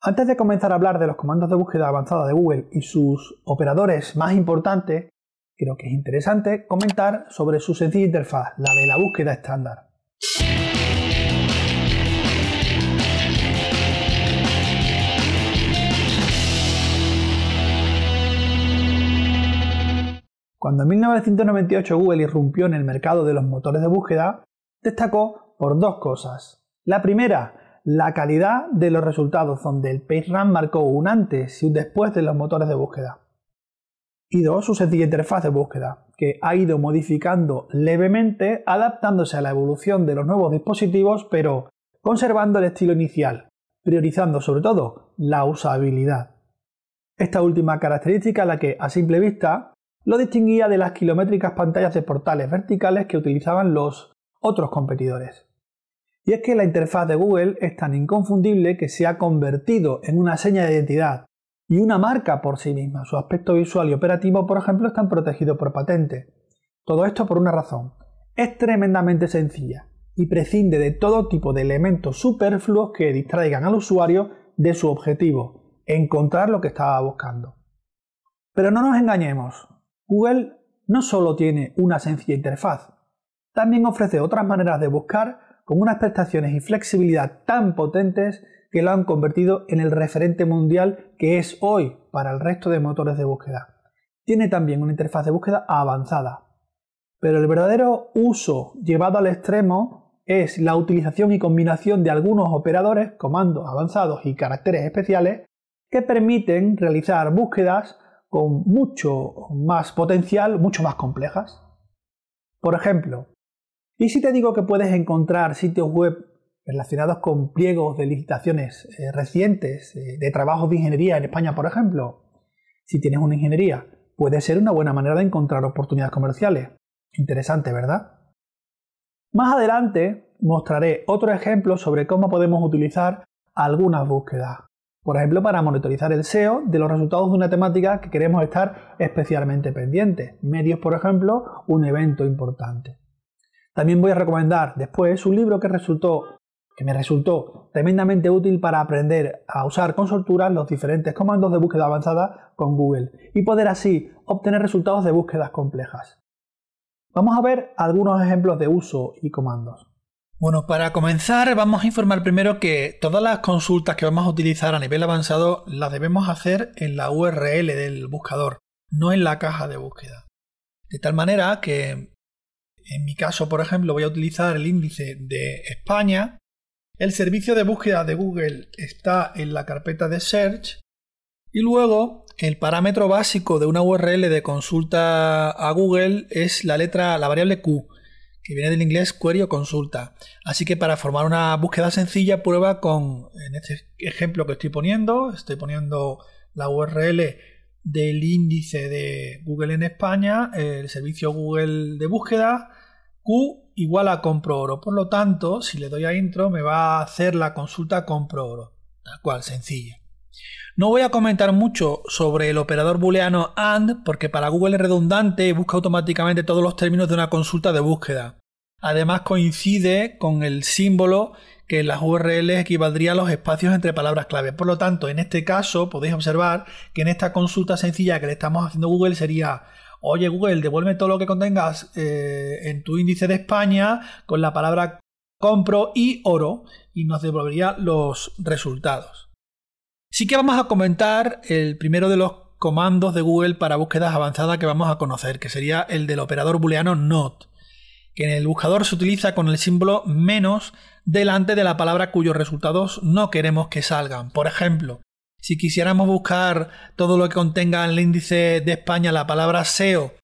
Antes de comenzar a hablar de los comandos de búsqueda avanzada de Google y sus operadores más importantes, creo que es interesante comentar sobre su sencilla interfaz, la de la búsqueda estándar. Cuando en 1998 Google irrumpió en el mercado de los motores de búsqueda, destacó por dos cosas. La primera, la calidad de los resultados, donde el PageRank marcó un antes y un después de los motores de búsqueda. Y dos, su sencilla interfaz de búsqueda, que ha ido modificando levemente, adaptándose a la evolución de los nuevos dispositivos, pero conservando el estilo inicial, priorizando sobre todo la usabilidad. Esta última característica, la que a simple vista lo distinguía de las kilométricas pantallas de portales verticales que utilizaban los otros competidores. Y es que la interfaz de Google es tan inconfundible que se ha convertido en una seña de identidad y una marca por sí misma. Su aspecto visual y operativo, por ejemplo, están protegidos por patente. Todo esto por una razón. Es tremendamente sencilla y prescinde de todo tipo de elementos superfluos que distraigan al usuario de su objetivo, encontrar lo que estaba buscando. Pero no nos engañemos. Google no solo tiene una sencilla interfaz, también ofrece otras maneras de buscar con unas prestaciones y flexibilidad tan potentes que lo han convertido en el referente mundial que es hoy para el resto de motores de búsqueda. Tiene también una interfaz de búsqueda avanzada. Pero el verdadero uso llevado al extremo es la utilización y combinación de algunos operadores, comandos avanzados y caracteres especiales que permiten realizar búsquedas con mucho más potencial, mucho más complejas. Por ejemplo, y si te digo que puedes encontrar sitios web relacionados con pliegos de licitaciones eh, recientes, eh, de trabajos de ingeniería en España, por ejemplo, si tienes una ingeniería, puede ser una buena manera de encontrar oportunidades comerciales. Interesante, ¿verdad? Más adelante mostraré otro ejemplo sobre cómo podemos utilizar algunas búsquedas. Por ejemplo, para monitorizar el SEO de los resultados de una temática que queremos estar especialmente pendientes. Medios, por ejemplo, un evento importante. También voy a recomendar después un libro que resultó que me resultó tremendamente útil para aprender a usar con soltura los diferentes comandos de búsqueda avanzada con Google y poder así obtener resultados de búsquedas complejas. Vamos a ver algunos ejemplos de uso y comandos. Bueno, para comenzar vamos a informar primero que todas las consultas que vamos a utilizar a nivel avanzado las debemos hacer en la URL del buscador, no en la caja de búsqueda. De tal manera que en mi caso, por ejemplo, voy a utilizar el índice de España. El servicio de búsqueda de Google está en la carpeta de Search. Y luego, el parámetro básico de una URL de consulta a Google es la letra, la variable Q, que viene del inglés query o consulta. Así que para formar una búsqueda sencilla, prueba con, en este ejemplo que estoy poniendo, estoy poniendo la URL del índice de Google en España, el servicio Google de búsqueda, Q igual a compro oro. Por lo tanto, si le doy a intro, me va a hacer la consulta compro oro. Tal cual, sencilla. No voy a comentar mucho sobre el operador booleano AND porque para Google es redundante y busca automáticamente todos los términos de una consulta de búsqueda. Además coincide con el símbolo que en las URLs equivaldría a los espacios entre palabras clave. Por lo tanto, en este caso podéis observar que en esta consulta sencilla que le estamos haciendo a Google sería oye Google, devuelve todo lo que contengas eh, en tu índice de España con la palabra compro y oro y nos devolvería los resultados. Sí que vamos a comentar el primero de los comandos de Google para búsquedas avanzadas que vamos a conocer, que sería el del operador booleano not, que en el buscador se utiliza con el símbolo menos delante de la palabra cuyos resultados no queremos que salgan. Por ejemplo, si quisiéramos buscar todo lo que contenga en el índice de España la palabra SEO,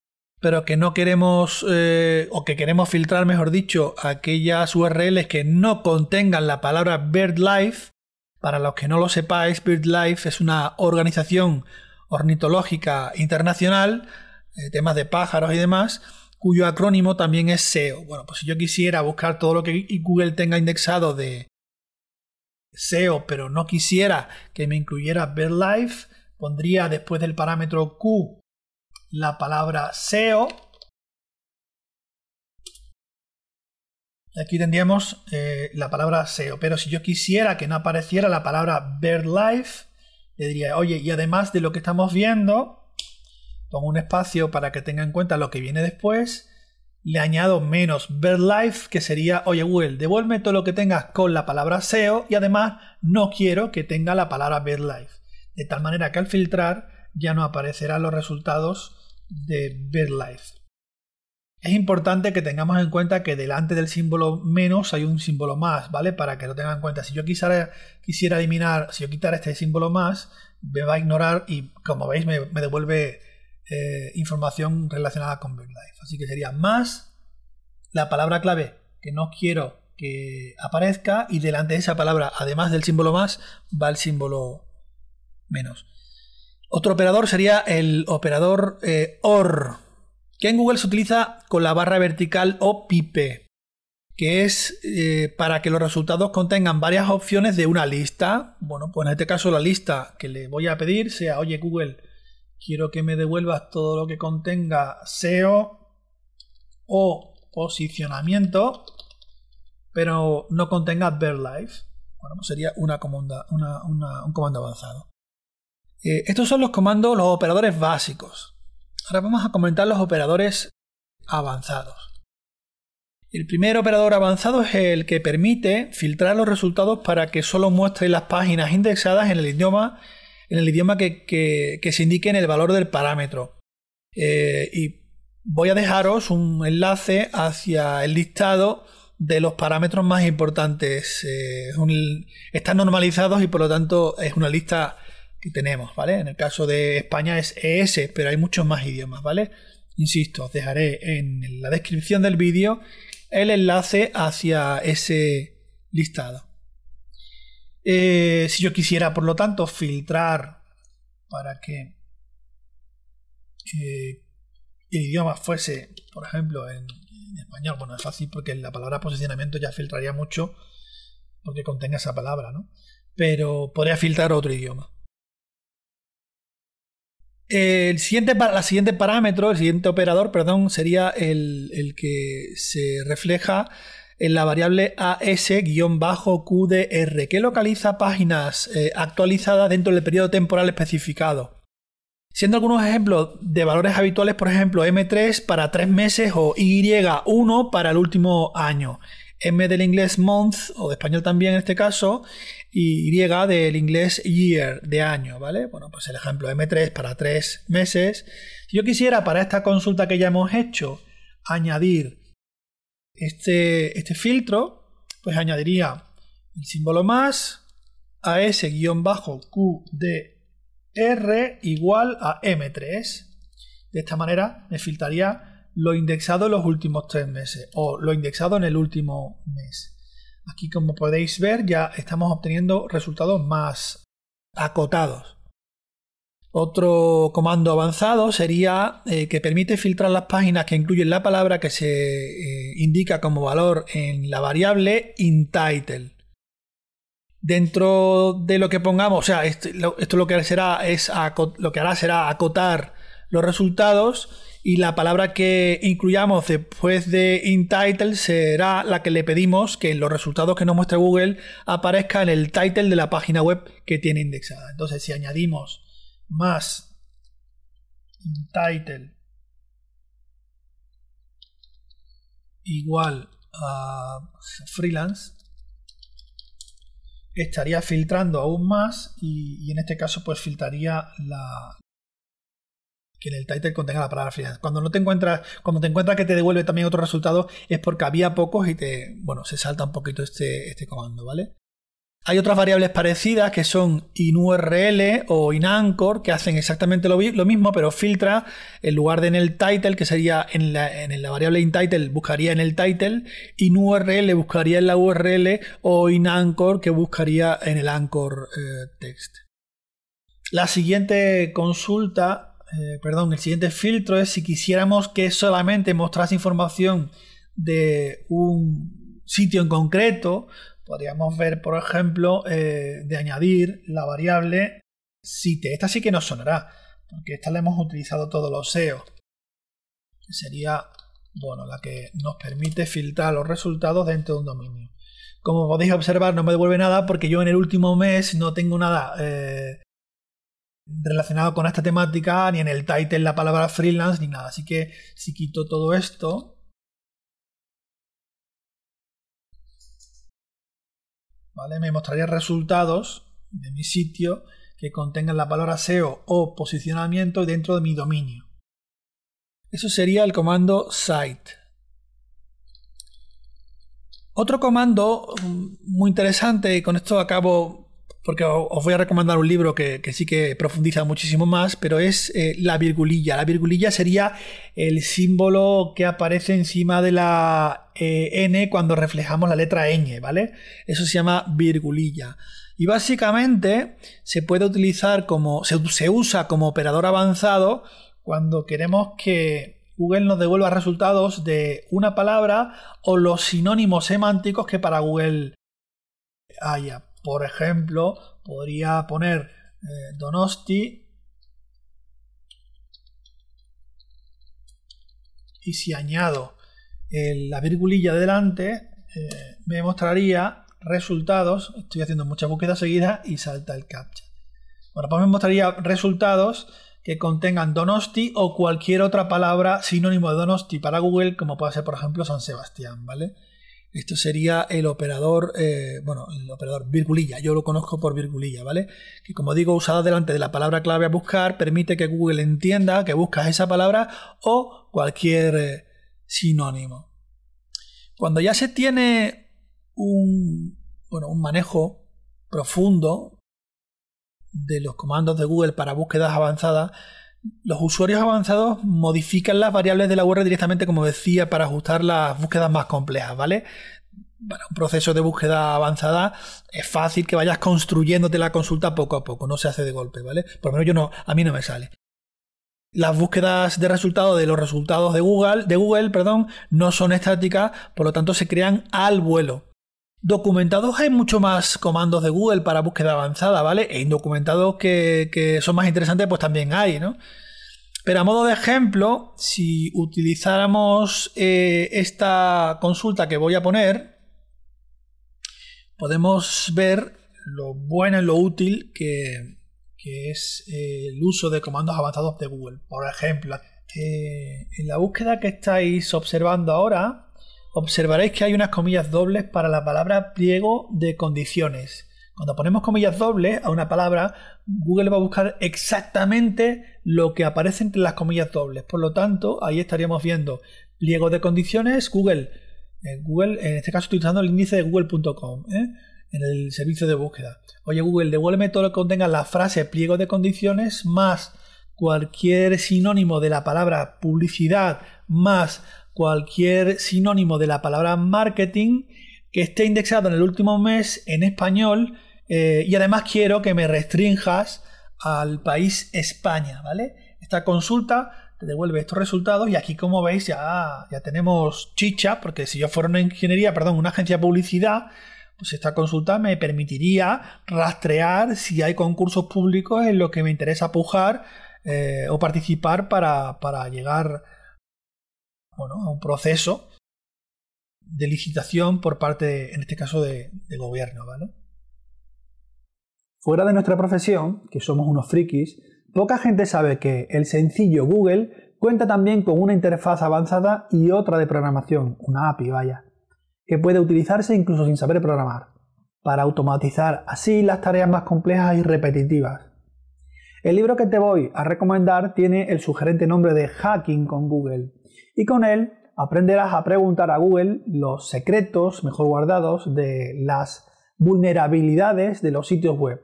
pero que no queremos, eh, o que queremos filtrar, mejor dicho, aquellas URLs que no contengan la palabra BirdLife, para los que no lo sepáis, BirdLife es una organización ornitológica internacional, eh, temas de pájaros y demás, cuyo acrónimo también es SEO. Bueno, pues si yo quisiera buscar todo lo que Google tenga indexado de, SEO, pero no quisiera que me incluyera BirdLife, pondría después del parámetro Q la palabra SEO. Aquí tendríamos eh, la palabra SEO, pero si yo quisiera que no apareciera la palabra BirdLife, le diría, oye, y además de lo que estamos viendo, pongo un espacio para que tenga en cuenta lo que viene después le añado menos BirdLife, que sería, oye Google, devuelve todo lo que tengas con la palabra SEO y además no quiero que tenga la palabra BirdLife. De tal manera que al filtrar ya no aparecerán los resultados de BirdLife. Es importante que tengamos en cuenta que delante del símbolo menos hay un símbolo más, ¿vale? Para que lo tengan en cuenta. Si yo quisiera, quisiera eliminar, si yo quitara este símbolo más, me va a ignorar y como veis me, me devuelve eh, información relacionada con BirdLife. Así que sería más la palabra clave que no quiero que aparezca y delante de esa palabra, además del símbolo más, va el símbolo menos. Otro operador sería el operador eh, OR, que en Google se utiliza con la barra vertical o pipe, que es eh, para que los resultados contengan varias opciones de una lista. Bueno, pues en este caso la lista que le voy a pedir sea, oye Google, quiero que me devuelvas todo lo que contenga SEO o posicionamiento, pero no contenga Life. Bueno, pues sería una comanda, un comando avanzado. Eh, estos son los comandos, los operadores básicos. Ahora vamos a comentar los operadores avanzados. El primer operador avanzado es el que permite filtrar los resultados para que solo muestre las páginas indexadas en el idioma en el idioma que, se indique en el valor del parámetro. Eh, y voy a dejaros un enlace hacia el listado de los parámetros más importantes. Eh, están normalizados y por lo tanto es una lista que tenemos, ¿vale? En el caso de España es ES, pero hay muchos más idiomas, ¿vale? Insisto, os dejaré en la descripción del vídeo el enlace hacia ese listado. Eh, si yo quisiera, por lo tanto, filtrar para que eh, el idioma fuese, por ejemplo, en, español, bueno, es fácil porque la palabra posicionamiento ya filtraría mucho porque contenga esa palabra, ¿no? Pero podría filtrar otro idioma. El siguiente, siguiente parámetro, el siguiente operador, perdón, sería el que se refleja en la variable AS-QDR, que localiza páginas eh, actualizadas dentro del periodo temporal especificado. Siendo algunos ejemplos de valores habituales, por ejemplo, M3 para tres meses o Y1 para el último año. M del inglés month, o de español también en este caso, y Y del inglés year, de año, ¿vale? Bueno, pues el ejemplo M3 para tres meses. yo quisiera para esta consulta que ya hemos hecho añadir este, este, filtro pues añadiría el símbolo más a ese guión bajo QDR igual a M3. De esta manera me filtraría lo indexado en los últimos tres meses o lo indexado en el último mes. Aquí como podéis ver ya estamos obteniendo resultados más acotados. Otro comando avanzado sería eh, que permite filtrar las páginas que incluyen la palabra que se eh, indica como valor en la variable intitle. Dentro de lo que pongamos, o sea, esto, lo, que será es lo que hará será acotar los resultados y la palabra que incluyamos después de intitle será la que le pedimos que en los resultados que nos muestre Google aparezca en el title de la página web que tiene indexada. Entonces, si añadimos más title igual a freelance estaría filtrando aún más y, en este caso pues filtraría la, que en el title contenga la palabra freelance. Cuando no te encuentras, cuando te encuentras que te devuelve también otro resultado, es porque había pocos y te, bueno, se salta un poquito este, este comando, ¿vale? Hay otras variables parecidas que son inurl o inanchor que hacen exactamente lo, mismo, pero filtra en lugar de en el title, que sería en la, en variable intitle, buscaría en el title, inurl buscaría en la URL o inanchor que buscaría en el anchor eh, text. La siguiente consulta, eh, perdón, el siguiente filtro es si quisiéramos que solamente mostrase información de un sitio en concreto podríamos ver, por ejemplo, eh, de añadir la variable site. Esta sí que nos sonará, porque esta la hemos utilizado todos los SEO. sería, bueno, la que nos permite filtrar los resultados dentro de un dominio. Como podéis observar, no me devuelve nada porque yo en el último mes no tengo nada eh, relacionado con esta temática, ni en el title la palabra freelance, ni nada. Así que si quito todo esto, ¿vale? Me mostraría resultados de mi sitio que contengan la palabra SEO o posicionamiento dentro de mi dominio. Eso sería el comando site. Otro comando mm, muy interesante, y con esto acabo porque os voy a recomendar un libro que, sí que profundiza muchísimo más, pero es eh, la virgulilla. La virgulilla sería el símbolo que aparece encima de la eh, N cuando reflejamos la letra ñ, ¿vale? Eso se llama virgulilla. Y básicamente se puede utilizar como, se, se usa como operador avanzado cuando queremos que Google nos devuelva resultados de una palabra o los sinónimos semánticos que para Google haya. Por ejemplo, podría poner eh, Donosti. Y si añado la virgulilla delante, eh, me mostraría resultados. Estoy haciendo mucha búsqueda seguida y salta el captcha. Bueno, pues me mostraría resultados que contengan Donosti o cualquier otra palabra sinónimo de Donosti para Google, como puede ser, por ejemplo, San Sebastián, ¿vale? Esto sería el operador, eh, bueno, el operador virgulilla, yo lo conozco por virgulilla, ¿vale? Que como digo, usado delante de la palabra clave a buscar, permite que Google entienda que buscas esa palabra o cualquier eh, sinónimo. Cuando ya se tiene un, bueno, un manejo profundo de los comandos de Google para búsquedas avanzadas, los usuarios avanzados modifican las variables de la URL directamente, como decía, para ajustar las búsquedas más complejas, ¿vale? Para un proceso de búsqueda avanzada es fácil que vayas construyéndote la consulta poco a poco, no se hace de golpe, ¿vale? Por lo menos yo no, a mí no me sale. Las búsquedas de resultados de los resultados de Google, de Google, perdón, no son estáticas, por lo tanto se crean al vuelo. Documentados hay mucho más comandos de Google para búsqueda avanzada, ¿vale? E indocumentados que, son más interesantes, pues también hay, ¿no? Pero a modo de ejemplo, si utilizáramos eh, esta consulta que voy a poner, podemos ver lo bueno y lo útil que, es eh, el uso de comandos avanzados de Google. Por ejemplo, eh, en la búsqueda que estáis observando ahora, observaréis que hay unas comillas dobles para la palabra pliego de condiciones. Cuando ponemos comillas dobles a una palabra, Google va a buscar exactamente lo que aparece entre las comillas dobles. Por lo tanto, ahí estaríamos viendo pliego de condiciones, Google. En eh, Google, en este caso, utilizando el índice de google.com, ¿eh? en el servicio de búsqueda. Oye, Google, devuélveme todo lo que contenga la frase pliego de condiciones más cualquier sinónimo de la palabra publicidad más cualquier sinónimo de la palabra marketing que esté indexado en el último mes en español eh, y además quiero que me restrinjas al país España, ¿vale? Esta consulta te devuelve estos resultados y aquí como veis ya, ya tenemos chicha porque si yo fuera una ingeniería, perdón, una agencia de publicidad, pues esta consulta me permitiría rastrear si hay concursos públicos en los que me interesa pujar eh, o participar para, para llegar bueno, a un proceso de licitación por parte, en este caso, de, de gobierno, ¿vale? Fuera de nuestra profesión, que somos unos frikis, poca gente sabe que el sencillo Google cuenta también con una interfaz avanzada y otra de programación, una API, vaya, que puede utilizarse incluso sin saber programar, para automatizar así las tareas más complejas y repetitivas. El libro que te voy a recomendar tiene el sugerente nombre de Hacking con Google, y con él aprenderás a preguntar a Google los secretos mejor guardados de las vulnerabilidades de los sitios web.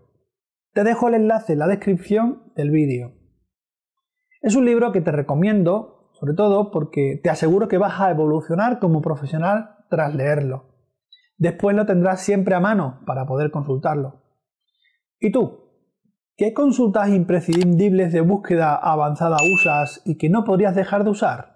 Te dejo el enlace en la descripción del vídeo. Es un libro que te recomiendo, sobre todo porque te aseguro que vas a evolucionar como profesional tras leerlo. Después lo tendrás siempre a mano para poder consultarlo. ¿Y tú? ¿Qué consultas imprescindibles de búsqueda avanzada usas y que no podrías dejar de usar?